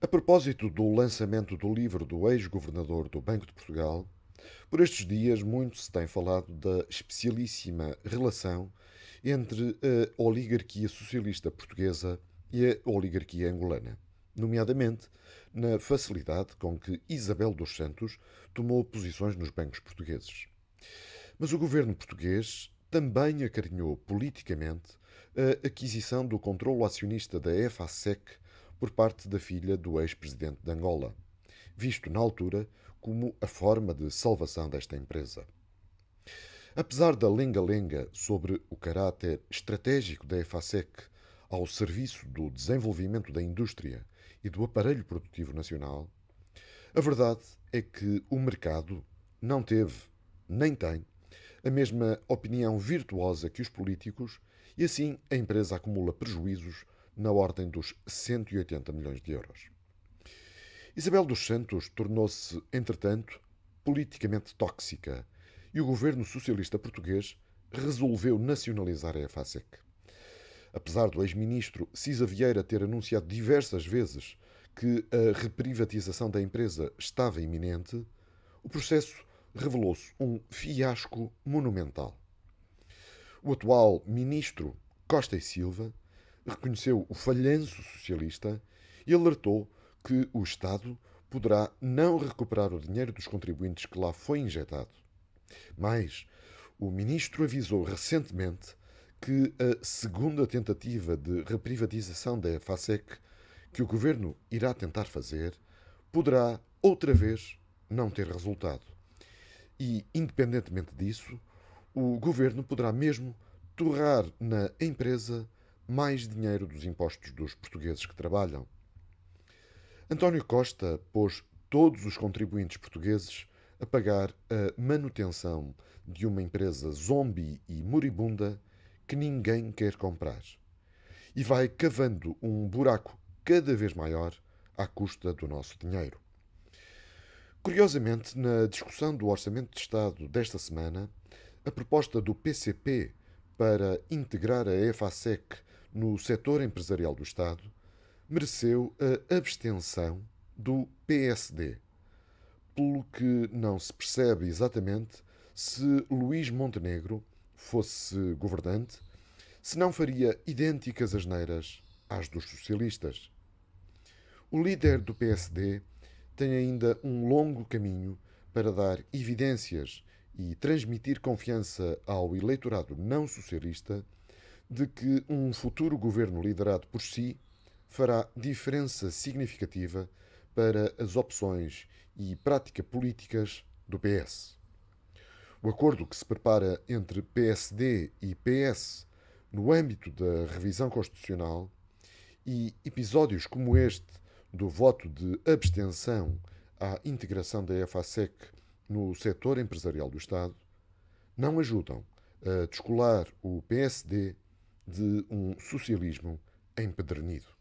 A propósito do lançamento do livro do ex-governador do Banco de Portugal, por estes dias muito se tem falado da especialíssima relação entre a oligarquia socialista portuguesa e a oligarquia angolana, nomeadamente na facilidade com que Isabel dos Santos tomou posições nos bancos portugueses. Mas o governo português também acarinhou politicamente a aquisição do controlo acionista da EFASEC por parte da filha do ex-presidente de Angola, visto na altura como a forma de salvação desta empresa. Apesar da lenga-lenga sobre o caráter estratégico da EFASEC ao serviço do desenvolvimento da indústria e do aparelho produtivo nacional, a verdade é que o mercado não teve, nem tem, a mesma opinião virtuosa que os políticos e assim a empresa acumula prejuízos na ordem dos 180 milhões de euros. Isabel dos Santos tornou-se, entretanto, politicamente tóxica e o governo socialista português resolveu nacionalizar a EFASEC. Apesar do ex-ministro Cisa Vieira ter anunciado diversas vezes que a reprivatização da empresa estava iminente, o processo revelou-se um fiasco monumental. O atual ministro Costa e Silva reconheceu o falhanço socialista e alertou que o Estado poderá não recuperar o dinheiro dos contribuintes que lá foi injetado. Mas o ministro avisou recentemente que a segunda tentativa de reprivatização da FASEC que o governo irá tentar fazer poderá outra vez não ter resultado. E, independentemente disso, o governo poderá mesmo torrar na empresa mais dinheiro dos impostos dos portugueses que trabalham. António Costa pôs todos os contribuintes portugueses a pagar a manutenção de uma empresa zombie e moribunda que ninguém quer comprar e vai cavando um buraco cada vez maior à custa do nosso dinheiro. Curiosamente, na discussão do Orçamento de Estado desta semana, a proposta do PCP para integrar a EFASEC no setor empresarial do Estado mereceu a abstenção do PSD, pelo que não se percebe exatamente se Luís Montenegro fosse governante, se não faria idênticas asneiras às dos socialistas. O líder do PSD tem ainda um longo caminho para dar evidências e transmitir confiança ao eleitorado não socialista de que um futuro governo liderado por si fará diferença significativa para as opções e prática políticas do PS. O acordo que se prepara entre PSD e PS no âmbito da revisão constitucional e episódios como este do voto de abstenção à integração da EFASEC no setor empresarial do Estado não ajudam a descolar o PSD de um socialismo empedernido.